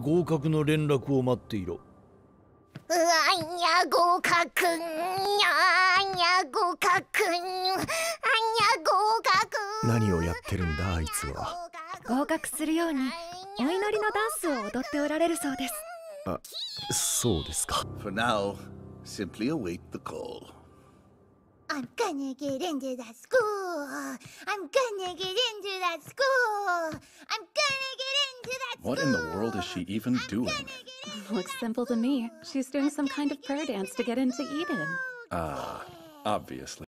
合格の連絡を待っていろうわんや合格んやんや合格んあんや合格何をやってるんだあいつは合格するようにお祈りのダンスを踊っておられるそうですあそうですか For now, simply await the call I'm gonna get into the school I'm gonna get into the school What in the world is she even doing? Looks simple to me. She's doing some kind of prayer dance to get into Eden. Ah, uh, obviously.